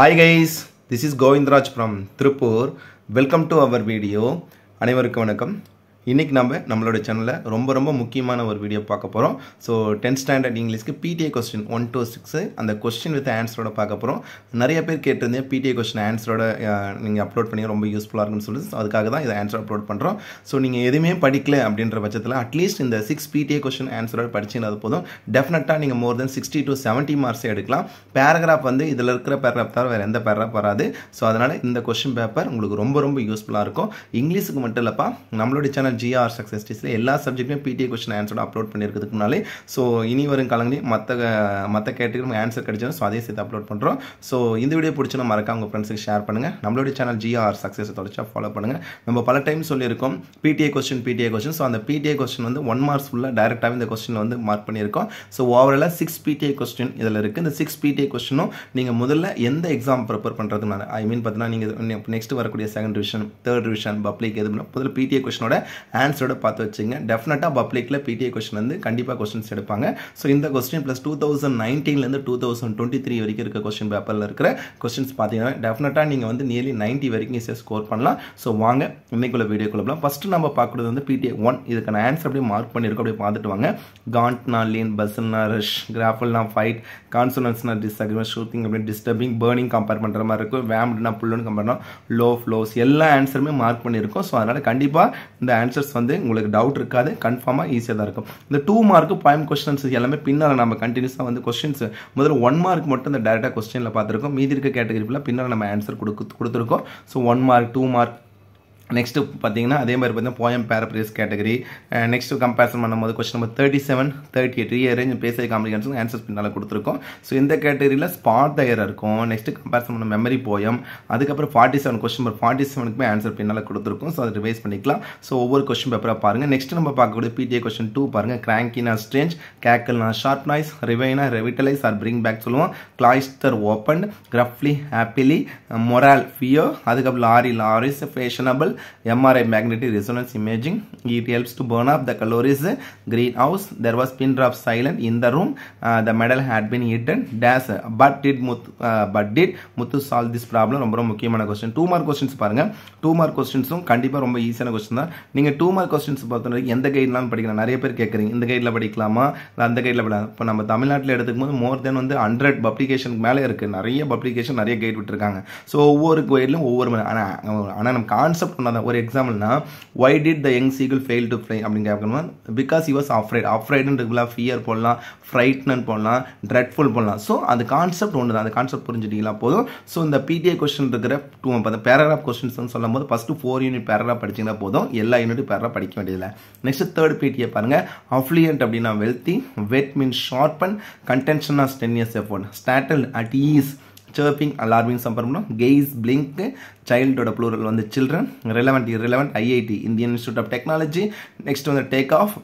Hi guys, this is Govindraj from Tripur. Welcome to our video. அனைவருக்கும் வணக்கம் இன்றைக்கி நம்ம நம்மளோட சேனலில் ரொம்ப ரொம்ப முக்கியமான ஒரு வீடியோ பார்க்க போகிறோம் ஸோ டென்த் ஸ்டாண்டர்ட் இங்கிலீஷ்க்கு PTA question one two six அந்த கொஸ்டின் வித் ஆன்சரோட பார்க்க போகிறோம் நிறைய பேர் கேட்டிருந்தேன் பிடிஏ கொஸ்டின் ஆன்சரோட நீங்கள் அப்லோட் பண்ணி ரொம்ப யூஸ்ஃபுல்லாக இருக்குன்னு சொல்லி அதுக்காக தான் இதை ஆன்சர் அப்லோட் பண்ணுறோம் ஸோ நீங்கள் எதுவுமே படிக்கல அப்படின்ற பட்சத்தில் அட்லீஸ்ட் இந்த சிக்ஸ் பிடிஏ கொஸ்டின் ஆன்சரோட படிச்சுன்னா அது போதும் டெஃபினட்டாக நீங்கள் more than sixty to seventy marks எடுக்கலாம் பேராகிராஃப் வந்து இதில் இருக்கிற பேராகிராஃப் தவிர வேறு எந்த பேராகிராஃப் வராது ஸோ அதனால் இந்த கொஸ்டின் பேப்பர் உங்களுக்கு ரொம்ப ரொம்ப யூஸ்ஃபுல்லாக இருக்கும் இங்கிலீஷுக்கு மட்டும் இல்லைப்பா நம்மளுடைய சேனல் நான் ஜிஆர் சக்ஸஸ் டெஸ்ட்டில் எல்லா சப்ஜெக்ட்லையும் பிடிஏ கொஸ்டின் ஆன்சரோட அப்லோட் பண்ணியிருக்கிறதுக்கு முன்னாலே ஸோ இனி வரும் காலங்களையும் மற்ற மற்ற கேட்டுக்கு ஆன்சர் கிடைச்சாலும் ஸோ அதே சேர்த்து அப்லோட் பண்ணுறோம் ஸோ இந்த வீடியோ பிடிச்சுன்னா மறக்காம உங்கள் ஃப்ரெண்ட்ஸுக்கு ஷேர் பண்ணுங்கள் நம்மளுடைய சேனல் ஜிஆர் சக்ஸஸ் தொடச்சா ஃபாலோ பண்ணுங்கள் நம்ம பல டைம் சொல்லியிருக்கோம் PTA question PTA question so அந்த பிடிஏ கொஸ்டின் வந்து ஒன் மார்க்ஸ் ஃபுல்லாக டேரெக்டாக இந்த கொஸ்டினில் வந்து மார்க் பண்ணியிருக்கோம் ஸோ ஓவராலாக சிக்ஸ் பிடிஏ கொஸ்டின் இதில் இருக்குது இந்த சிக்ஸ் பிடிஏ கொஸ்டினும் நீங்கள் முதல்ல எந்த எக்ஸாம் ப்ரிப்பேர் பண்ணுறதுனால ஐ மீன் பார்த்தீங்கன்னா நீங்கள் நெக்ஸ்ட் வரக்கூடிய second division third division public எது முதல்ல பிடிஏ கொஸ்டினோட ஆன்சரோட பார்த்து வச்சுங்க டெஃபினட்டாக பப்ளிக்கில் பிடிஏ கொஸ்டின் வந்து கண்டிப்பாக கொஸ்டின்ஸ் எடுப்பாங்க ஸோ இந்த கொஸ்டின் ப்ளஸ் டூ தௌசண்ட் நைன்டீன்லேருந்து டூ தௌசண்ட் டுவெண்ட்டி த்ரீ வரைக்கும் இருக்க கொஸ்டின் பேப்பரில் இருக்கிற கொஸ்டின்ஸ் பார்த்தீங்கன்னா டெஃபினட்டாக நீங்கள் வந்து நியர்லி நைன்ட்டி வரைக்கும் ஈஸியாக ஸ்கோர் பண்ணலாம் ஸோ வாங்க இன்னைக்குள்ள குழப்பலாம் ஃபஸ்ட்டு நம்ம பார்க்குறது வந்து பிடிஏ ஒன் இதுக்கான ஆன்சர் அப்படியே மார்க் பண்ணியிருக்கோம் அப்படியே பார்த்துட்டு வாங்க காண்ட்னா லீன் பஸ்னா ரஷ் கிராஃபல்னா ஃபைட் கான்சனன்ஸ்னா டிஸ்அக்ரிமெண்ட் ஷூட்டிங் அப்படி டிஸ்டர்பிங் பேர்னிங் கம்பேர் பண்ணுற மாதிரி இருக்கும் வேம்னா புல்லுன்னு கம்பேர் பண்ணால் லோ ஃப்ளோஸ் எல்லா ஆன்சருமே மார்க் பண்ணியிருக்கோம் ஸோ அதனால் கண்டிப்பாக இந்த ஆன்சர் ஆன்சர்ஸ் வந்து உங்களுக்கு டவுட் இருக்காது கன்ஃபார்மாக ஈஸியாக தான் இருக்கும் இந்த டூ மார்க் பாயம் கொஸ்டின்ஸ் எல்லாமே பின்னால் நம்ம கண்டினியூஸாக வந்து கொஸ்டின்ஸ் முதல்ல ஒன் மார்க் மட்டும் இந்த டேரெக்டாக கொஸ்டினில் பார்த்துருக்கோம் மீதி இருக்க கேட்டகரி ஃபுல்லாக பின்னால் நம்ம ஆன்சர் கொடுக்கு கொடுத்துருக்கோம் so one mark two mark next பார்த்தீங்கன்னா அதே மாதிரி பார்த்தீங்கன்னா poem paraphrase category next comparison பண்ணும்போது question number thirty seven thirty eight range பேசிய காம்ப்ளிகேஷன் ஆன்சர்ஸ் பின்னால் கொடுத்துருக்கோம் ஸோ இந்த கேட்டகரியில் ஸ்பாட் தயர் இருக்கும் நெக்ஸ்ட்டு கம்பேரிசன் பண்ண மெமரி போயம் அதுக்கப்புறம் forty seven question number forty செவனுக்குமே ஆன்சர் பின்னால் கொடுத்துருக்கும் ஸோ அதை ரிவைஸ் பண்ணிக்கலாம் ஸோ ஒவ்வொரு கொஸ்டின் பேப்பராக பாருங்கள் நெக்ஸ்ட் நம்ம பார்க்கக்கூடிய பிடிஏ கொஸ்டின் டூ பாருங்கள் கிராங்கினா ஸ்ட்ரேஞ்ச் கேக்கல்னா ஷார்ப் நாய்ஸ் ரிவைனா ரெவிட்டலைஸ் ஆர் பிரிங் பேக் சொல்லுவோம் cloister open gruffly happily moral ஃபியோ அதுக்கப்புறம் lorry lorries fashionable MRI magnetic resonance imaging. It helps to burn up the calories greenhouse. There was pin drop silent in the room. Uh, the medal had been eaten. Dash. But did Muthu, uh, but did Muthu solve this problem? ரொம்ப முக்கியமான question two mark questions பாருங்க two mark கொஸ்டின்ஸும் கண்டிப்பாக ரொம்ப ஈஸியான question தான் நீங்கள் two mark questions பொறுத்த வரைக்கும் எந்த கைட்லாம் படிக்கலாம் நிறைய பேர் கேட்குறீங்க இந்த கைடில் படிக்கலாமா இல்லை அந்த கைடில் படிக்கலாம் இப்போ நம்ம தமிழ்நாட்டில் எடுத்துக்கும் போது மோர் தென் வந்து ஹண்ட்ரட் பப்ளிகேஷனுக்கு மேலே இருக்குது நிறைய பப்ளிகேஷன் நிறைய கைட் விட்டுருக்காங்க ஸோ ஒவ்வொரு கைட்லையும் ஒவ்வொரு ஆனால் ஆனால் நம்ம கான்செப்ட் பண்ணாதான் ஒரு எக்ஸாம்பிள்னா why did the young seagull fail to fly அப்படின்னு கேட்கணும் பிகாஸ் யூ வாஸ் அஃப்ரைட் அஃப்ரைடுன்னு இருக்கலாம் ஃபியர் போடலாம் ஃப்ரைட்னன் போடலாம் ட்ரெட்ஃபுல் போடலாம் ஸோ அந்த கான்செப்ட் ஒன்று தான் அந்த கான்செப்ட் புரிஞ்சுட்டிங்களா போதும் ஸோ இந்த பிடிஏ கொஸ்டின் இருக்கிற டூ அந்த பேராகிராஃப் கொஸ்டின்ஸ்னு சொல்லும் போது ஃபஸ்ட்டு ஃபோர் யூனிட் பேராகிராஃப் படிச்சிங்கன்னா போதும் எல்லா யூனிட் பேராக படிக்க வேண்டியதில்லை நெக்ஸ்ட் தேர்ட் பிடிஏ பாருங்கள் அஃப்ளியன்ட் அப்படின்னா wealthy whet mean sharpen contention of years effort startle at ease surfing alarming சம்பரம்னா கெய்ஸ் பிளிங்க் சைல்டோட ப்ளூரல் வந்து children relevant irrelevant IIT Indian Institute of Technology next வந்து take off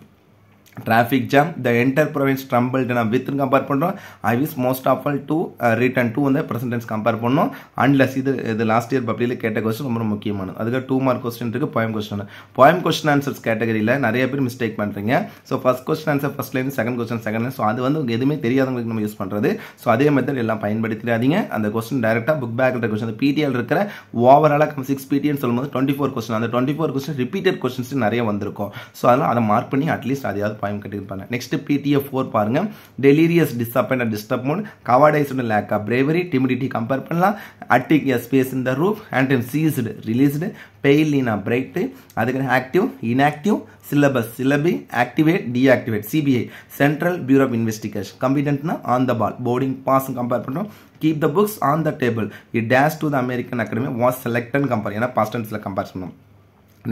traffic jam the entire province trampled நம்ம வித்னு compare பண்ணுறோம் I wish most of all to return to வந்து present tense compare பண்ணோம் அன்லஸ் இது இது லாஸ்ட் இயர் பப்ளியில் கேட்ட question ரொம்ப முக்கியமானது அதுக்கு டூ மார்க் கொஸ்டின் இருக்குது poem question poem question answers கேட்டகரியில் நிறைய பேர் மிஸ்டேக் பண்ணுறீங்க so first question answer first line second question second line so அது வந்து எதுவுமே தெரியாதவங்களுக்கு நம்ம யூஸ் பண்ணுறது ஸோ அதே மெத்தட் எல்லாம் பயன்படுத்திடாதீங்க அந்த கொஸ்டின் டேரெக்டாக புக் பேக் இருக்கிற கொஸ்டின் பிடிஎல் இருக்கிற ஓவராலாக சிக்ஸ் பிடிஎன்னு சொல்லும்போது டுவெண்ட்டி ஃபோர் கொஸ்டின் அந்த twenty four question repeated questions நிறைய வந்திருக்கும் ஸோ அதனால் அதை மார்க் பண்ணி அட்லீஸ்ட் அதையாவது பாயம் கட்டியிருப்பாங்க நெக்ஸ்ட் பிடிஎஃப் ஃபோர் பாருங்க டெலீரியஸ் டிஸ்அப்பன் அண்ட் டிஸ்டர்போன் கவாடைஸ்டு lack of bravery timidity compare பண்ணலாம் attic space in the roof and ceased released பெயிலினா பிரைட்டு அதுக்கு active inactive syllabus syllabi activate deactivate CBI Central Bureau of Investigation கம்பிடென்ட்னா on the ball boarding pass compare பண்ணுறோம் keep the books on the table E dash to the American Academy was selected compare ஏன்னா பாஸ்டன்ஸில் compare பண்ணோம்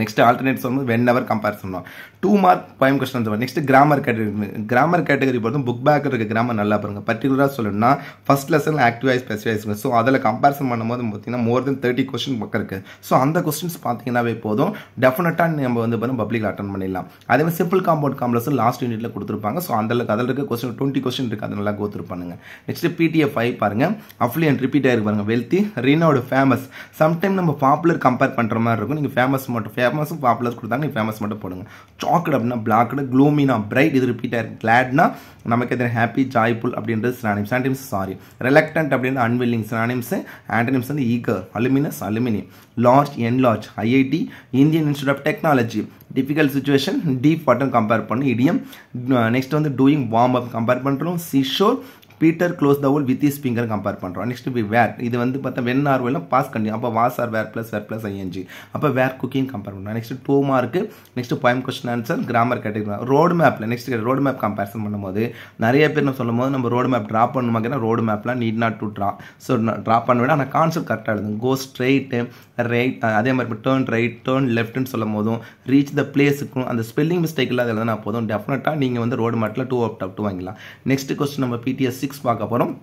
next alternate சொல்லும்போது when அவர் compare சொன்னோம் two mark பயம் question சொல்லுவோம் next grammar category grammar category பொறுத்தும் புக் பேக் இருக்க கிராமர் நல்லா பாருங்க பர்டிகுலராக சொல்லணும்னா ஃபஸ்ட் லெசன் ஆக்டிவாக ஸ்பெசிஃபைஸ் ஸோ அதில் கம்பேரிசன் பண்ணும்போது பார்த்தீங்கன்னா மோர் தென் தேர்ட்டி கொஸ்டின் பக்கம் இருக்குது ஸோ அந்த கொஸ்டின்ஸ் பார்த்தீங்கன்னாவே போதும் டெஃபினட்டாக நம்ம வந்து பார்த்தீங்கன்னா பப்ளிக் அட்டன் பண்ணிடலாம் அதே மாதிரி சிம்பிள் காம்பவுண்ட் காம்ப்ளெக்ஸும் லாஸ்ட் யூனிட்டில் கொடுத்துருப்பாங்க ஸோ அந்த அதில் இருக்க கொஸ்டின் டுவெண்ட்டி கொஸ்டின் இருக்குது அது நல்லா கோத்துரு பண்ணுங்க நெக்ஸ்ட் பிடிஎஃப் ஐ பாருங்க அண்ட் ரிப்பீட் ஆயிருக்கு பாருங்க வெல்த்தி ரீனோட ஃபேமஸ் சம்டைம் நம்ம பாப்புலர் கம்பேர் பண்ணுற மாதிரி இருக்கும் நீங்கள் ஃபேமஸ் மட்டும் ஃபேமஸும் பாப்புலர் கொடுத்தாங்க நீ ஃபேமஸ் மட்டும் போடுங்க சாக்லேட் அப்படின்னா பிளாக்டு க்ளூமினா பிரைட் இது ரிப்பீட் ஆயிருக்கு கிளாட்னா நமக்கு எதிர ஹாப்பி ஜாய்ஃபுல் அப்படின்றது சினானிம்ஸ் ஆண்டிம்ஸ் சாரி ரெலக்டன்ட் அப்படின்னு அன்வில்லிங் சினானிம்ஸ் ஆண்டனிம்ஸ் வந்து eager luminous aluminium large enlarge IIT Indian Institute of Technology difficult situation deep water compare பண்ணி இடியம் நெக்ஸ்ட் வந்து டூயிங் வார்ம் அப் கம்பேர் பண்ணுறோம் seashore Peter close the hole with his finger compare பண்ணுறோம் next we were இது வந்து பார்த்தா when are வெல்லாம் pass கண்டி அப்போ was are were plus were plus ING அப்போ வேர் குக்கிங் கம்பேர் பண்ணுறோம் next two mark next poem question answer grammar category road மேப்பில் next road map comparison பண்ணும்போது நிறைய பேர் நம்ம சொல்லும் போது நம்ம ரோடு மேப் ட்ரா பண்ணணுமா ரோடு மேப்லாம் need not to draw so draw பண்ண விட ஆனால் கான்செப்ட் கரெக்டாக எழுதும் கோ ஸ்ட்ரெயிட்டு ரைட் அதே மாதிரி இப்போ டேர்ன் ரைட் டேர்ன் லெஃப்ட்னு சொல்லும் போதும் ரீச் த பிளேஸுக்கும் அந்த ஸ்பெல்லிங் மிஸ்டேக் இல்லாத எழுதுனா போதும் டெஃபினட்டாக நீங்கள் வந்து ரோடு மேப்பில் டூ அப் டூ வாங்கிக்கலாம் நெக்ஸ்ட் கொஸ்டின் நம்ம பிடிஎஸ்சி சிக்ஸ் பார்க்க போகிறோம்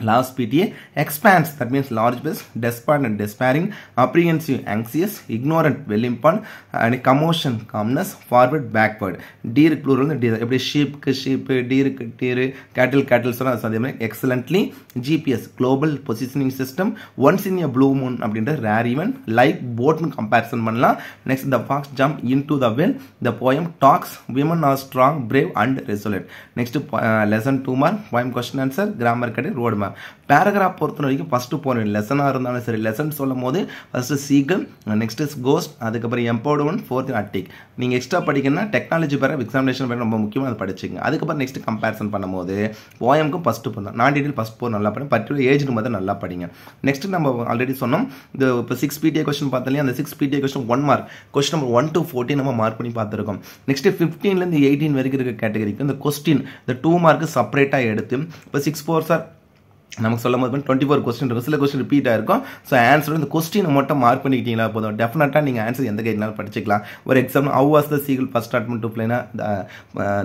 Last PTA expands, that means large base, despondent, despairing, apprehensive, anxious, ignorant, well-informed, and commotion, calmness, forward, backward. Deer plural, எப்படி sheep, sheep, deer, deer, cattle, cattle, சொன்னா அதே மாதிரி excellently, GPS, global positioning system, once in a blue moon அப்படின்ற rare event, like boat comparison பண்ணலாம். Next, the fox jump into the well, the poem talks, women are strong, brave and resolute. Next, uh, lesson two mark, poem question answer, grammar கடை, road நம்ம paragraph பொறுத்த வரைக்கும் first போகிறோம் லெசனாக இருந்தாலும் சரி lesson சொல்லும் போது ஃபஸ்ட்டு சீக்கிரம் நெக்ஸ்ட் இஸ் கோஸ்ட் அதுக்கப்புறம் எம்பவர்டு ஒன் ஃபோர்த் அட்டிக் நீங்கள் எக்ஸ்ட்ரா படிக்கணும்னா டெக்னாலஜி பேர எக்ஸாமினேஷன் பேர ரொம்ப முக்கியமாக அதை படிச்சுங்க அதுக்கப்புறம் நெக்ஸ்ட் கம்பேரிசன் பண்ணும்போது ஓஎம்க்கும் ஃபஸ்ட்டு போனோம் நான் டீட்டெயில் ஃபஸ்ட் போர் நல்லா படிங்க பர்டிகுலர் ஏஜ்னு மட்டும் நல்லா படிங்க நெக்ஸ்ட் நம்ம ஆல்ரெடி சொன்னோம் இந்த இப்போ சிக்ஸ் பிடிஏ கொஸ்டின் பார்த்தாலே அந்த six PTA question one mark question number one to fourteen நம்ம மார்க் பண்ணி பார்த்துருக்கோம் நெக்ஸ்ட் ஃபிஃப்டீன்லேருந்து எயிட்டீன் வரைக்கும் இருக்க கேட்டகரிக்கு இந்த கொஸ்டின் இந்த டூ மார்க்கு செப்பரேட்டாக எடுத்து இப்போ சிக்ஸ் ஃபோர் சார் நமக்கு சொல்லும் போது டுவெண்ட்டி ஃபோர் கொஸ்டின் சில கொஸ்டின் ரிப்பீட் ஆயிருக்கும் ஸோ ஆன்சர் இந்த கொஸ்டினை மட்டும் மார்க் பண்ணிக்கிட்டீங்களா போதும் டெஃபினட்டாக நீங்கள் ஆன்சர் எந்த கைட்னாலும் படிச்சிக்கலாம் ஒரு example how was the seagull first attempt to பிளேனா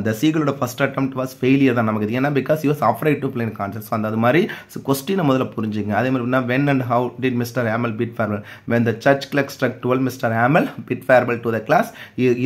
த சீகளோட ஃபஸ்ட் அட்டம் வாஸ் ஃபெயிலியர் தான் நமக்கு ஏன்னா because use afraid to plane concept அந்த அது மாதிரி ஸோ கொஸ்டினை முதல்ல புரிஞ்சுங்க அதே மாதிரி when and how did Mr Hamel bid farewell when the church clock struck twelve Mr Hamel bid farewell to the class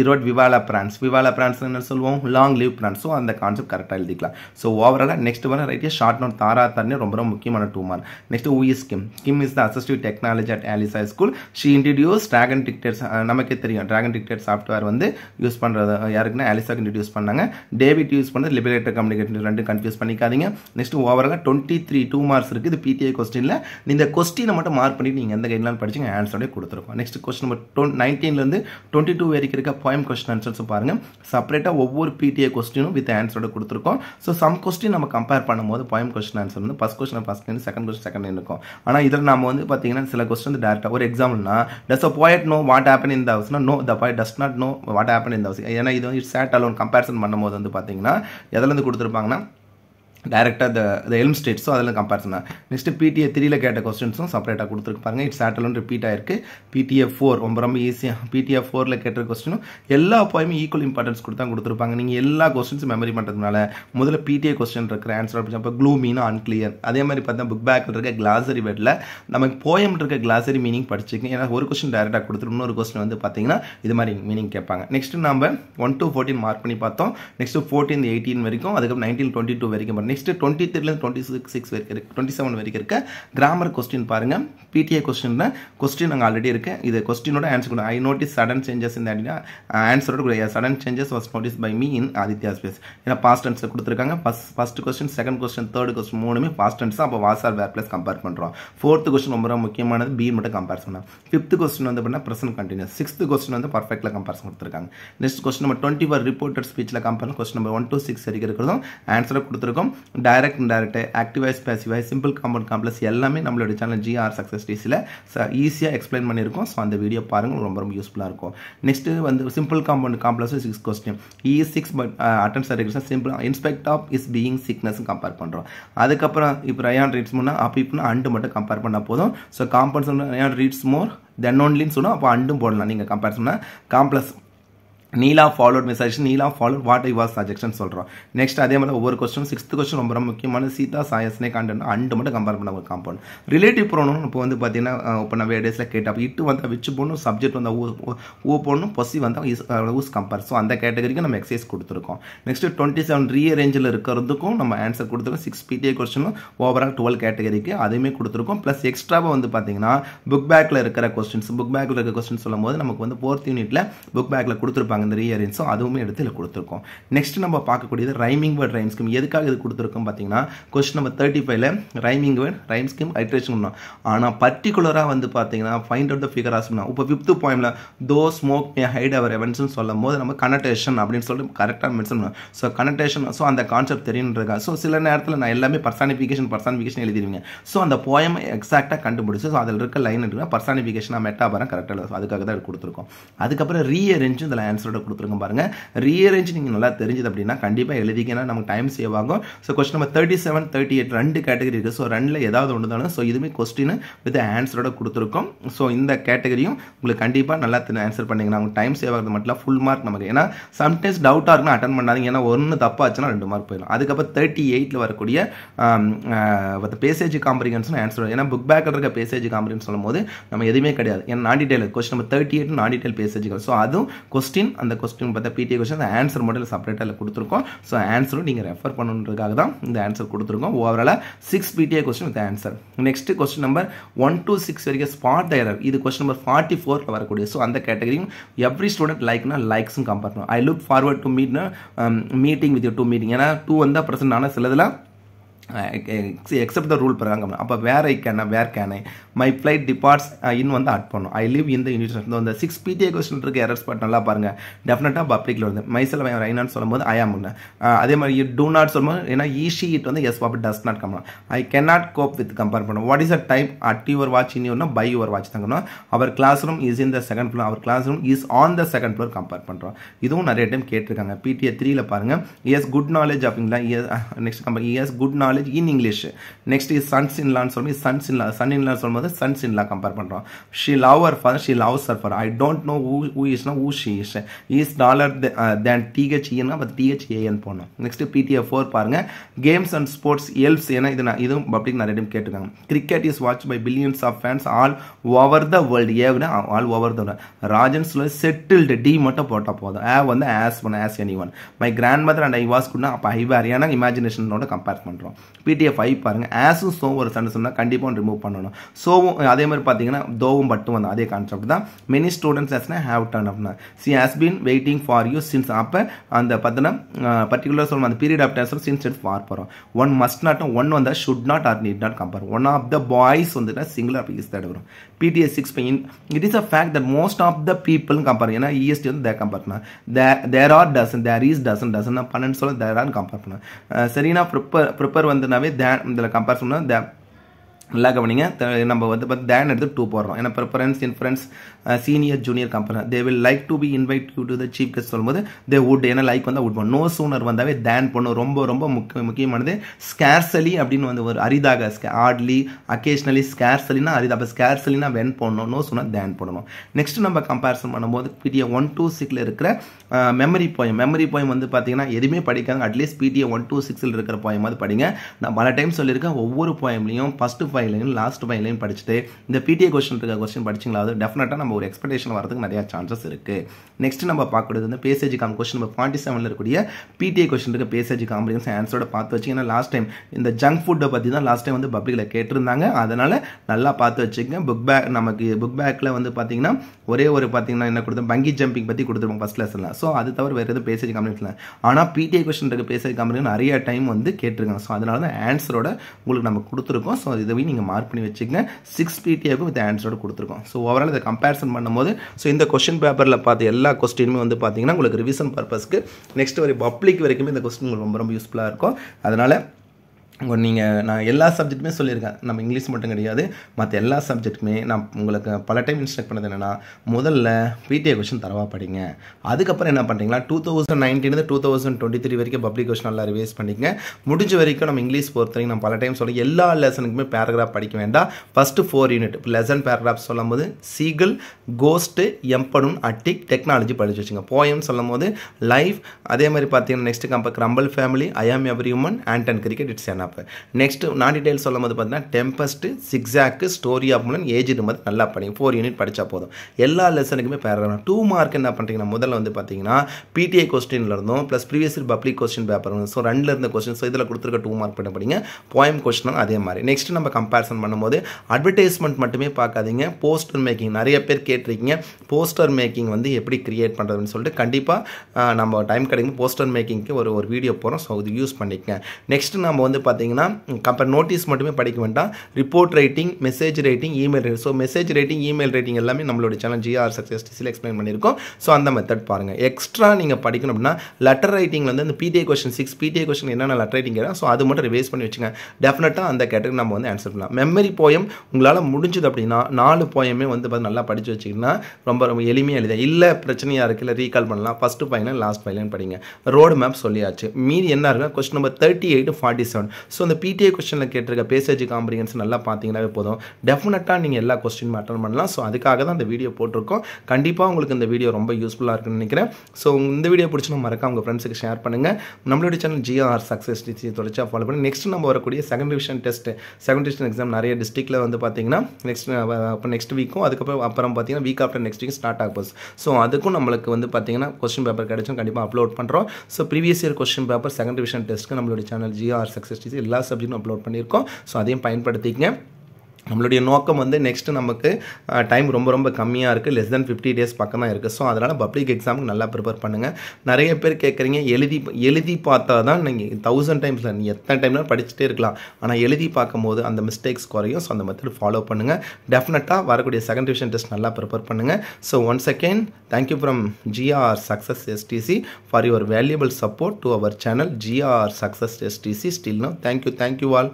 he wrote vive la France vive la France என்ன சொல்லுவோம் லாங் லீவ் பிரான்ஸ் ஸோ அந்த concept கரெக்டாக எழுதிக்கலாம் so ஓவரலாக next வர ரைட்டே short note தாரா தண்ணி ரொம்ப ரொம்ப ரொம்ப முக்கியமான two mark next who is Kim Kim is the assistive technology at Alisa school she introduce Dragon Dictates நமக்கே தெரியும் டிராகன் டிக்டர் சாஃப்ட்வேர் வந்து யூஸ் பண்ணுறது யாருக்குன்னா ஆலிசாக்கு இன்ட்ரடியூஸ் பண்ணாங்க டேவிட் யூஸ் பண்ணுறது லிபரேட்டர் கம்யூனிகேஷன் ரெண்டும் கன்ஃபியூஸ் பண்ணிக்காதீங்க நெக்ஸ்ட் ஓவராக டுவெண்ட்டி த்ரீ டூ மார்க்ஸ் இருக்குது இது பிடிஐ கொஸ்டினில் இந்த கொஸ்டினை மட்டும் மார்க் பண்ணிட்டு நீங்கள் எந்த கைட்லாம் படிச்சிங்க ஆன்சரோட கொடுத்துருக்கோம் நெக்ஸ்ட் கொஸ்டின் நம்பர் டொன் நைன்டீன்லேருந்து டுவெண்ட்டி டூ வரைக்கும் இருக்க பாயம் கொஸ்டின் ஆன்சர்ஸ் பாருங்கள் செப்பரேட்டாக ஒவ்வொரு பிடிஐ கொஸ்டினும் வித் ஆன்சரோட கொடுத்துருக்கோம் ஸோ சம் கொஸ்டின் நம்ம கம்பேர் பண்ணும்போது பாயம் கொஸ்டின் ஆன்சர் வந்து ஃபஸ்ட் கொஸ்டினை ஃபஸ்ட் நேரம் செகண்ட் கொஸ்டின் செகண்ட் இருக்கும் ஆனால் இதில் நம்ம வந்து பார்த்தீங்கன்னா சில கொஸ்டின் டேரெக்டாக ஒரு எக்ஸாம்பிள்னா does a poet know what happen இந்த ஹவுஸ்னா no the boy does not know what happen இந்த ஹவுஸ் ஏன்னா இது வந்து இட்ஸ் சேட் அலோன் கம்பேரிசன் பண்ணும்போது வந்து பார்த்தீங்கன்னா எதுலேருந்து கொடுத்துருப்பாங்கன்னா டேரெக்டாக த எல்ம் ஸ்டேட்ஸும் அதெல்லாம் கம்பேர் நெக்ஸ்ட்டு பிடிஏ த்ரீல கேட்ட கொஸ்டின்ஸும் செப்பரேட்டாக கொடுத்துருப்பாங்க இட்ஸ் ஆட்டலும் ரிப்பீட் ஆயிருக்கு பிடிஎஃப் ஃபோர் ரொம்ப ரொம்ப ஈஸியாக பிடிஎஃப் ஃபோரில் கேட்ட கொஸ்டினும் எல்லா பாயுமே ஈக்குவல் இம்பார்ட்டன்ஸ் தான் கொடுத்துருப்பாங்க நீங்கள் எல்லா கொஸ்டின்ஸும் மெமரி பண்ணுறதுனால முதல்ல பிடிஏ கொஸ்டின் இருக்கிற ஆன்சர் அப்படி க்ளூ மீன் அன்கிளியர் அதே மாதிரி பார்த்தா புக் பேக்கில் இருக்க கிளாசரி பெட்டில் நமக்கு போயம் இருக்க கிளாசரி மீனிங் படிச்சுக்கோங்க ஏன்னா ஒரு கொஸ்டின் டேரெக்டாக கொடுத்துட்டு இன்னொரு கொஸ்டின் வந்து பார்த்தீங்கன்னா இது மாதிரி மீனிங் கேட்பாங்க நெக்ஸ்ட் நம்ம ஒன் டூ ஃபோர்டின் மார்க் பண்ணி பார்த்தோம் நெக்ஸ்ட் ஃபோர்டீன் எயிட்டீன் வரைக்கும் அதுக்கப்புறம் நைன்டீன் டுவெண்ட்டி டூ வரைக்கும் நெக்ஸ்ட்டு டுவெண்ட்டி த்ரீலேருந்து டுவெண்ட்டி சிக்ஸ் சிக்ஸ் வரைக்கும் இருக்குது டுவெண்ட்டி செவன் வரைக்கும் இருக்க கிராமர் கொஸ்டின் பாருங்கள் பிடிஏ கொஸ்டின் தான் கொஸ்டின் அங்கே ஆல்ரெடி இருக்குது இது கொஸ்டினோட ஆன்சர் கொடுங்க ஐ நோட்டீஸ் சடன் சேஞ்சஸ் இந்த ஆன்சரோட கூட sudden changes was noticed by me in Aditya space ஏன்னா பாஸ்ட் ஆன்சர் கொடுத்துருக்காங்க first first question second question third question மூணுமே பாஸ்ட் ஆன்சர் அப்போ வாசார் வேர் ப்ளஸ் கம்பேர் பண்ணுறோம் ஃபோர்த்து கொஸ்டின் ரொம்ப முக்கியமானது பி மட்டும் கம்பேர் பண்ணலாம் ஃபிஃப்த் கொஸ்டின் வந்து பண்ணால் ப்ரெசன்ட் கண்டினியூஸ் சிக்ஸ்த் கொஸ்டின் வந்து பர்ஃபெக்டில் கம்பேர்ஸ் கொடுத்துருக்காங்க நெக்ஸ்ட் கொஸ்டின் நம்ம டுவெண்ட்டி ஃபோர் ரிப்போர்ட்டர் ஸ்பீச்சில் compare question number one two six வரைக்கும் இருக்கிறதும் ஆன்சரை கொடுத்துருக்கோம் direct indirect active voice passive voice simple compound complex எல்லாமே நம்மளுடைய சேனல் ஜிஆர் சக்ஸஸ் டீஸில் ஈஸியாக எக்ஸ்பிளைன் பண்ணியிருக்கோம் ஸோ அந்த வீடியோ பாருங்கள் ரொம்ப ரொம்ப யூஸ்ஃபுல்லாக இருக்கும் நெக்ஸ்ட்டு வந்து simple compound complex six question E six but attends regulation simple inspect of is being sickness compare பண்ணுறோம் அதுக்கப்புறம் இப்போ ரயான் ரீட்ஸ் முன்னா அப்போ இப்போ அண்டு மட்டும் கம்பேர் பண்ணால் போதும் so compounds Ryan reads more then ஒன்லின்னு சொன்னால் அப்போ அண்டும் போடலாம் நீங்கள் கம்பேர் சொன்னால் complex Neela followed message Neela followed what I was suggestion சொல்கிறோம் நெக்ஸ்ட் அதே மாதிரி ஒவ்வொரு கொஸ்டின் சிக்ஸ்த் கொஸ்டின் ரொம்ப ரொம்ப முக்கியமான சீதா சாயஸ்னே காண்டனா அண்டு மட்டும் கம்பேர் பண்ண ஒரு காம்பவுண்ட் ரிலேட்டிவ் ப்ரோனும் இப்போ வந்து பார்த்தீங்கன்னா இப்போ நம்ம டேஸில் கேட்டால் இட்டு வந்தால் விச்சு போடணும் சப்ஜெக்ட் வந்தால் ஊ ஊ போடணும் பொசி வந்தால் யூஸ் ஊஸ் கம்பேர் ஸோ அந்த கேட்டகரிக்கு நம்ம எக்ஸசைஸ் கொடுத்துருக்கோம் நெக்ஸ்ட் டுவெண்ட்டி செவன் ரீஅரேஞ்சில் இருக்கிறதுக்கும் நம்ம ஆன்சர் கொடுத்துருக்கோம் சிக்ஸ் பிடிஏ கொஸ்டினும் ஓவரால் டுவெல் கேட்டகரிக்கு அதையுமே கொடுத்துருக்கோம் ப்ளஸ் எக்ஸ்ட்ராவாக வந்து பார்த்தீங்கன்னா புக் பேக்கில் இருக்கிற கொஸ்டின்ஸ் புக் பேக்கில் இருக்கிற கொஸ்டின் சொல்லும்போது நமக்கு வந்து ஃபோர்த் யூனிட்டில் புக் பேக்கில் கொடுத்துருப்பாங்க கொடுத்துருக்காங்க இந்த ரீஅரேஞ்சும் அதுவுமே எடுத்து இதில் கொடுத்துருக்கோம் நெக்ஸ்ட் நம்ம பார்க்கக்கூடியது ரைமிங் வேர்ட் ரைம் ஸ்கீம் எதுக்காக இது கொடுத்துருக்கோம் பார்த்தீங்கன்னா கொஸ்டின் நம்பர் தேர்ட்டி ஃபைவ்ல rhyming word rhyme scheme alliteration பண்ணோம் ஆனால் பர்டிகுலராக வந்து பார்த்தீங்கன்னா ஃபைண்ட் அவுட் த ஃபிகர் ஆசம்னா இப்போ ஃபிஃப்த் பாயிண்ட்ல தோ ஸ்மோக் மே ஹைட் அவர் எவன்ஸ்னு சொல்லும் போது நம்ம கனட்டேஷன் அப்படின்னு சொல்லிட்டு கரெக்டாக மென்ஷன் பண்ணுவோம் ஸோ கனட்டேஷன் ஸோ அந்த கான்செப்ட் தெரியுன்றக்கா ஸோ சில நேரத்தில் நான் எல்லாமே பர்சானிஃபிகேஷன் பர்சானிஃபிகேஷன் எழுதிடுவீங்க ஸோ அந்த போயம் எக்ஸாக்டாக கண்டுபிடிச்சி ஸோ அதில் இருக்க லைன் எடுக்கணும் பர்சானிஃபிகேஷன் மெட்டாபரம் கரெக்டாக அதுக்காக தான் கொடுத்துருக்கோம் அதுக்கப்புறம் ரீஅரேஞ்சும் இதில் ஆன்சர் ஆன்சரோட கொடுத்துருங்க பாருங்க ரீஅரேஞ்ச் நீங்கள் நல்லா தெரிஞ்சது அப்படின்னா கண்டிப்பாக எழுதிக்கன்னா நமக்கு டைம் சேவ் ஆகும் so question number thirty seven thirty eight ரெண்டு கேட்டகரி இருக்குது ஸோ ரெண்டில் ஏதாவது ஒன்று தானே ஸோ இதுவுமே கொஸ்டின் வித் ஆன்சரோட கொடுத்துருக்கோம் ஸோ இந்த கேட்டகரியும் உங்களுக்கு கண்டிப்பாக நல்லா ஆன்சர் பண்ணிங்கன்னா அவங்க டைம் சேவ் ஆகிறது மட்டும் ஃபுல் மார்க் நமக்கு ஏன்னா சம்டைம்ஸ் டவுட்டாக இருக்குன்னா அட்டன் பண்ணாதீங்க ஏன்னா ஒன்று தப்பாச்சுன்னா ரெண்டு மார்க் போயிடும் அதுக்கப்புறம் தேர்ட்டி எயிட்டில் வரக்கூடிய பேசேஜ் காம்பரிகன்ஸ்னு ஆன்சர் ஏன்னா புக் பேக்கில் இருக்க பேசேஜ் காம்பரிகன் சொல்லும் போது நம்ம எதுவுமே கிடையாது ஏன்னா நான் detail question number thirty eight நான் டீடைல் பேசேஜ்கள் ஸோ அதுவும் கொஸ்டின் அந்த கொஸ்டின் பார்த்தா பிடிஏ கொஸ்டின் அந்த ஆன்சர் மட்டும் செப்பரேட்டாக கொடுத்துருக்கோம் ஸோ ஆன்சரும் நீங்கள் ரெஃபர் பண்ணுன்றதுக்காக தான் இந்த ஆன்சர் கொடுத்துருக்கோம் ஓவராலாக six PTA question with answer next question number one two six வரைக்கும் ஸ்பாட் டயரர் இது கொஸ்டின் நம்பர் ஃபார்ட்டி ஃபோரில் வரக்கூடிய ஸோ அந்த கேட்டகரியும் எவ்ரி ஸ்டூடெண்ட் லைக்னா லைக்ஸும் கம்பேர் பண்ணும் ஐ லுக் ஃபார்வர்ட் டு மீட்னா meeting with you to meeting ஏன்னா டூ வந்தால் பர்சன்ட் ஆனால் சிலதில் எக்ஸப்ட் த ரூல் பிறகு அப்போ where I can where can I my flight departs in வந்து அட் பண்ணும் ஐ லிவ் இந்த யூனிவர்சிட்டி வந்து சிக்ஸ் பிடிஏ கொஸ்டின் இருக்க எரர்ஸ் பட் நல்லா பாருங்க டெஃபினட்டாக பப்ளிக்கில் வருது மைசல் ஐ ஐனான்னு சொல்லும்போது ஐ ஆம் அதே மாதிரி யூ டூ நாட் சொல்லும்போது ஏன்னா ஈஷி e இட் வந்து எஸ் பாப் டஸ் நாட் கம்மலாம் I can not cope with compare பண்ணும் what is a time at your watch in யூர்னா பை யுவர் வாட்ச் தங்கணும் our class room is in the second floor our class room is on the second floor compare பண்ணுறோம் இதுவும் நிறைய time கேட்டிருக்காங்க PTA த்ரீயில் பாருங்க he's good knowledge அப்படிங்களா next company he's good knowledge knowledge in English next is sons இன்லான்னு சொல்லி sons in law son இன்லான்னு சொல்லும்போது சன்ஸ் இன்லா கம்பேர் பண்ணுறோம் she love her father she love her for I don't know who who இஸ்னா who she is is taller than டிஹெச்இன்னா அப்போ டிஹெச்ஏஎன் போனோம் நெக்ஸ்ட் பிடிஎஃப் ஃபோர் பாருங்கள் கேம்ஸ் அண்ட் ஸ்போர்ட்ஸ் எல்ஸ் ஏன்னா இது நான் இதுவும் பப்ளிக் நிறைய டைம் கேட்டுக்காங்க cricket is watch by billions of fans all over the world ஏவ்னா ஆல் ஓவர் த ராஜன் சொல்லி செட்டில்டு டி மட்டும் போட்டால் போதும் ஏ வந்து as one as any one my grand mother and I was குட்னா அப்போ ஐ வேர் ஏன்னா இமேஜினேஷனோட கம்பேர் பண்ணுறோம் பிடிஎஃப் ஐ பாருங்கள் ஆஸும் சோவும் ஒரு சண்டை சொன்னால் கண்டிப்பாக ரிமூவ் பண்ணணும் சோவும் அதே மாதிரி பார்த்தீங்கன்னா தோவும் மட்டும் வந்து அதே கான்செப்ட் தான் மெனி ஸ்டூடெண்ட்ஸ் ஆஸ்னா ஹேவ் டன் அப்னா she has been waiting for you since அப்போ அந்த பார்த்தீங்கன்னா பர்டிகுலர் சொல்லும் அந்த பீரியட் ஆஃப் டைம் சின்ஸ் எடுத்து ஃபார் போகிறோம் ஒன் மஸ்ட் நாட் ஒன் வந்தால் should not or need not compare one of the boys வந்துட்டு சிங்கிள் ஆஃப் ஈஸ் தான் எடுக்கிறோம் PTS six in it is a fact that most of the people compare ஏன்னா இஎஸ்டி e வந்து they compare பண்ணா there are dozen there is dozen dozen பன்னெண்டு சொல்ல there are compare பண்ணா சரினா ப்ரிப்பர் ப்ரிப்பர் வந்துனாவே தேன் இதில் கம்பேர் பண்ணால் தே நல்லா கவனிங்க நம்ம வந்து பார்த்து தேன் எடுத்து டூ போடுறோம் ஏன்னா preference inference senior junior company they will like to be invite you to the chief guest சொல்லும்போது தே வுட் ஏன்னா லைக் வந்தால் வுட் பண்ணும் நோ சூனர் வந்தாவே தேன் பண்ணும் ரொம்ப ரொம்ப முக்கிய முக்கியமானது ஸ்கேர்சலி அப்படின்னு வந்து ஒரு அரிதாக ஆட்லி அக்கேஷ்னலி ஸ்கேர்சலினா அரிதா அப்போ ஸ்கேர்சலினா வென் பண்ணணும் நோ சூனர் தேன் பண்ணணும் நெக்ஸ்ட் நம்ம கம்பேரிசன் பண்ணும்போது பிடிஏ ஒன் டூ சிக்ஸில் இருக்கிற மெமரி போயம் மெமரி போயம் வந்து பார்த்தீங்கன்னா எதுவுமே படிக்காங்க அட்லீஸ்ட் பிடிஏ ஒன் டூ சிக்ஸில் இருக்கிற போயம் வந்து படிங்க நான் பல டைம் சொல்லியிருக்கேன் ஒவ்வொரு போயம்லையும் first by last by line படிச்சுட்டு இந்த பிடிஏ கொஸ்டின் இருக்க கொஸ்டின் படிச்சிங்களாவது டெஃபினட்டாக நம்ம ஒரு எக்ஸ்பெக்டேஷன் வரதுக்கு நிறையா சான்சஸ் இருக்குது நெக்ஸ்ட் நம்ம பார்க்கறது வந்து பேசேஜ் காம் கொஸ்டின் நம்ம ஃபார்ட்டி செவனில் இருக்கக்கூடிய பிடிஏ கொஸ்டின் இருக்க பேசேஜ் காம்பிரியன்ஸ் ஆன்சரோட பார்த்து வச்சிங்கன்னா லாஸ்ட் டைம் இந்த ஜங்க் ஃபுட்டை பற்றி தான் லாஸ்ட் டைம் வந்து பப்ளிக்கில் கேட்டிருந்தாங்க அதனால் நல்லா பார்த்து வச்சுக்கங்க புக் பேக் நமக்கு புக் பேக்கில் வந்து பார்த்தீங்கன்னா ஒரே ஒரு பார்த்தீங்கன்னா என்ன கொடுத்தோம் பங்கி ஜம்பிங் பற்றி கொடுத்துருவோம் ஃபஸ்ட் கிளாஸில் ஸோ அது தவிர வேறு எதுவும் பேசேஜ் இல்லை ஆனால் பிடிஏ கொஸ்டின் இருக்க பேசேஜ் காம்பிரியன் நிறைய டைம் வந்து கேட்டிருக்காங்க ஸோ அதனால தான் ஆன்சரோட உங்களுக்கு நம்ம கொடுத்துருக்கோம் ஸோ இதை நீங்கள் மார்க் பண்ணி வச்சுக்கங்க சிக்ஸ் பிடிஏக்கும் வித் ஆன்சரோட கொடுத்துருக்கோம் ஸோ ஓவரால் இதை கம்பேரிசன் பண்ணும்போது ஸோ இந்த கொஸ்டின் பேப்பரில் பார்த்து எல்லா கொஸ்டினுமே வந்து பார்த்தீங்கன்னா உங்களுக்கு ரிவிஷன் பர்பஸ்க்கு நெக்ஸ்ட் ஒரு பப்ளிக் வரைக்குமே இந்த கொஸ்டின் உங்களுக்கு ரொம்ப ரொம்ப யூஸ்ஃபுல்லாக இருக்கும் அதனால் நீங்கள் நான் எல்லா சப்ஜெக்ட்டுமே சொல்லியிருக்கேன் நம்ம இங்கிலீஷ் மட்டும் கிடையாது மற்ற எல்லா சப்ஜெக்ட்டுமே நான் உங்களுக்கு பல டைம் இன்ஸ்ட்ரக்ட் பண்ணது என்னென்னா முதல்ல பிடிஏ கொஷின் தரவா படிங்க அதுக்கப்புறம் என்ன பண்ணுறீங்களா two thousand nineteen two thousand twenty three வரைக்கும் பப்ளிக் கொஷின் நல்லா ரிவைஸ் பண்ணிக்கங்க முடிஞ்ச வரைக்கும் நம்ம இங்கிலீஷ் பொறுத்த வரைக்கும் நான் பல டைம் சொல்லி எல்லா லெசனுக்குமே பேராகிராஃப் படிக்க வேண்டாம் first four unit lesson paragraph சொல்லும் போது சீகிள் கோஸ்ட்டு எம்படும் அட்டிக் டெக்னாலஜி படித்து வச்சுங்க போயம்னு சொல்லும் போது லைஃப் அதே மாதிரி பார்த்தீங்கன்னா next Kamba கிரம்பல் family I am every woman and and cricket it's என்ன பார்ப்பேன் நெக்ஸ்ட்டு நான் டீடைல் சொல்லும் போது பார்த்தீங்கன்னா டெம்பஸ்ட்டு சிக்ஸாக்கு ஸ்டோரி ஆஃப் மூலம் ஏஜ் மாதிரி நல்லா படிங்க ஃபோர் யூனிட் படித்தா போதும் எல்லா லெசனுக்குமே வேணும் டூ மார்க் என்ன பண்ணுறீங்கன்னா முதல்ல வந்து பார்த்தீங்கன்னா பிடிஐ கொஸ்டின்ல இருந்தும் plus previous year public question paper so ரெண்டில் இருந்த கொஸ்டின் ஸோ இதில் கொடுத்துருக்க டூ மார்க் பண்ண படிங்க போயம் கொஸ்டினும் அதே மாதிரி நெக்ஸ்ட் நம்ம கம்பேரிசன் பண்ணும்போது அட்வர்டைஸ்மெண்ட் மட்டுமே பார்க்காதீங்க போஸ்டர் மேக்கிங் நிறைய பேர் கேட்டிருக்கீங்க போஸ்டர் மேக்கிங் வந்து எப்படி கிரியேட் பண்ணுறதுன்னு சொல்லிட்டு கண்டிப்பாக நம்ம டைம் கிடைக்கும் போஸ்டர் மேக்கிங்க்கு ஒரு ஒரு வீடியோ போகிறோம் ஸோ இது யூஸ் பண்ணிக்கங்க நெக்ஸ்ட் நம்ம வந்து பார்த்தீங்கன்னா கம்பேர் நோட்டீஸ் மட்டுமே படிக்க வேண்டாம் report writing message writing email writing so message writing email writing எல்லாமே நம்மளோட சேனல் ஜிஆர் சக்ஸஸ் டிசில் எக்ஸ்பிளைன் பண்ணியிருக்கோம் ஸோ அந்த மெத்தட் பாருங்கள் எக்ஸ்ட்ரா நீங்கள் படிக்கணும் அப்படின்னா லெட்டர் ரைட்டிங் வந்து இந்த PTA question six PTA question என்னென்ன லெட்டர் ரைட்டிங் ஸோ அது மட்டும் ரிவைஸ் பண்ணி வச்சுங்க டெஃபினட்டாக அந்த கேட்டகரி நம்ம வந்து ஆன்சர் பண்ணலாம் மெமரி போயம் உங்களால் முடிஞ்சது அப்படின்னா நாலு போயமே வந்து பார்த்து நல்லா படித்து வச்சிங்கன்னா ரொம்ப ரொம்ப எளிமையாக எழுத இல்லை பிரச்சனையாக இல்லை ரீகால் பண்ணலாம் ஃபஸ்ட்டு பையன் லாஸ்ட் பையன் படிங்க ரோடு மேப் சொல்லியாச்சு மீதி என்ன இருக்குன்னா question number thirty eight forty seven so அந்த பிடிஏ கொஸ்டினில் கேட்டிருக்க பேசேஜ் காம்பிரிகன்ஸ் நல்லா பார்த்தீங்கனாவே போதும் டெஃபினட்டாக நீங்கள் எல்லா கொஸ்டின் அட்டன் பண்ணலாம் ஸோ அதுக்காக தான் அந்த வீடியோ போட்டிருக்கோம் கண்டிப்பாக உங்களுக்கு இந்த வீடியோ ரொம்ப யூஸ்ஃபுல்லாக இருக்குன்னு நினைக்கிறேன் ஸோ இந்த வீடியோ பிடிச்சணும் மறக்காம உங்கள் ஃப்ரெண்ட்ஸுக்கு ஷேர் பண்ணுங்கள் நம்மளுடைய சேனல் ஜிஆர் சக்ஸஸ் டிசி தொடர்ச்சியாக ஃபாலோ பண்ணி நெக்ஸ்ட் நம்ம வரக்கூடிய second division test second division exam நிறைய டிஸ்ட்ரிக்டில் வந்து பார்த்தீங்கன்னா நெக்ஸ்ட் அப்போ நெக்ஸ்ட் வீக்கும் அதுக்கப்புறம் அப்புறம் பார்த்தீங்கன்னா week after next week start ஆகும் ஸோ அதுக்கும் நம்மளுக்கு வந்து பார்த்தீங்கன்னா கொஸ்டின் பேப்பர் கிடைச்சும் கண்டிப்பாக அப்லோட் பண்ணுறோம் so previous year question paper second division டெஸ்ட்டுக்கு நம்மளுடைய சேனல் ஜிஆர் சக்ஸஸ் எல்லா சப்ஜெக்டும் அப்லோட் பண்ணியிருக்கோம் ஸோ அதையும் பயன்படுத்திக்கங்க நம்மளுடைய நோக்கம் வந்து நெக்ஸ்ட்டு நமக்கு டைம் ரொம்ப ரொம்ப கம்மியாக இருக்குது லெஸ் தென் ஃபிஃப்டி டேஸ் பக்கம் தான் இருக்குது ஸோ அதனால் பப்ளிக் எக்ஸாமுக்கு நல்லா ப்ரிப்பேர் பண்ணுங்கள் நிறைய பேர் கேட்குறீங்க எழுதி எழுதி பார்த்தா தான் நீங்கள் தௌசண்ட் டைம்ஸில் நீங்கள் எத்தனை டைம்லாம் படிச்சுட்டே இருக்கலாம் ஆனால் எழுதி பார்க்கும்போது அந்த மிஸ்டேக்ஸ் குறையும் ஸோ அந்த மெத்தட் ஃபாலோ பண்ணுங்கள் டெஃபினட்டாக வரக்கூடிய செகண்ட் டிவிஷன் டெஸ்ட் நல்லா ப்ரிப்பேர் பண்ணுங்கள் so once second thank you from GR success STC for your valuable support to our channel GR success STC still no thank you thank you all